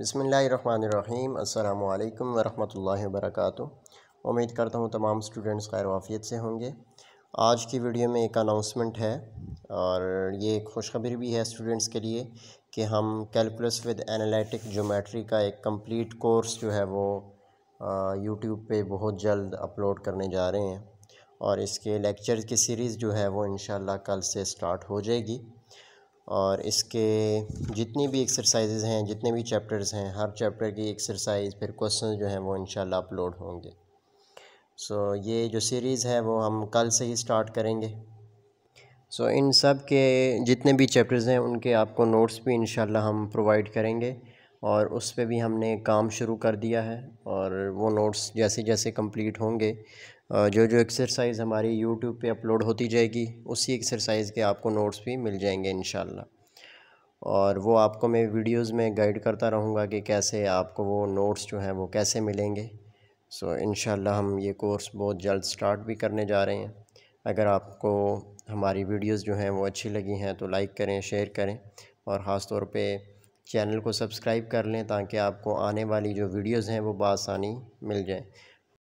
बसमीम् अल्लाम वरहमल वर्क उम्मीद करता हूँ तमाम स्टूडेंट्स खैर वाफियत से होंगे आज की वीडियो में एक अनाउंसमेंट है और ये खुशखबरी भी है स्टूडेंट्स के लिए कि हम कैलकुलस विद एनालिटिक जोमेट्री का एक कंप्लीट कोर्स जो है वो यूट्यूब पे बहुत जल्द अपलोड करने जा रहे हैं और इसके लेक्चर की सीरीज़ जो है वो इन कल से स्टार्ट हो जाएगी और इसके जितनी भी एक्सरसाइजेज हैं जितने भी चैप्टर्स हैं हर चैप्टर की एक्सरसाइज फिर क्वेश्चन जो हैं वो इन अपलोड होंगे सो so, ये जो सीरीज़ है वो हम कल से ही स्टार्ट करेंगे सो so, इन सब के जितने भी चैप्टर्स हैं उनके आपको नोट्स भी इन हम प्रोवाइड करेंगे और उस पर भी हमने काम शुरू कर दिया है और वो नोट्स जैसे जैसे कंप्लीट होंगे जो जो एक्सरसाइज हमारी यूट्यूब पे अपलोड होती जाएगी उसी एक्सरसाइज के आपको नोट्स भी मिल जाएंगे इन और वो आपको मैं वीडियोस में गाइड करता रहूँगा कि कैसे आपको वो नोट्स जो हैं वो कैसे मिलेंगे सो इन हम ये कोर्स बहुत जल्द स्टार्ट भी करने जा रहे हैं अगर आपको हमारी वीडियोज़ जो हैं वो अच्छी लगी हैं तो लाइक करें शेयर करें और ख़ास तौर चैनल को सब्सक्राइब कर लें ताकि आपको आने वाली जो वीडियोस हैं वो बसानी मिल जाए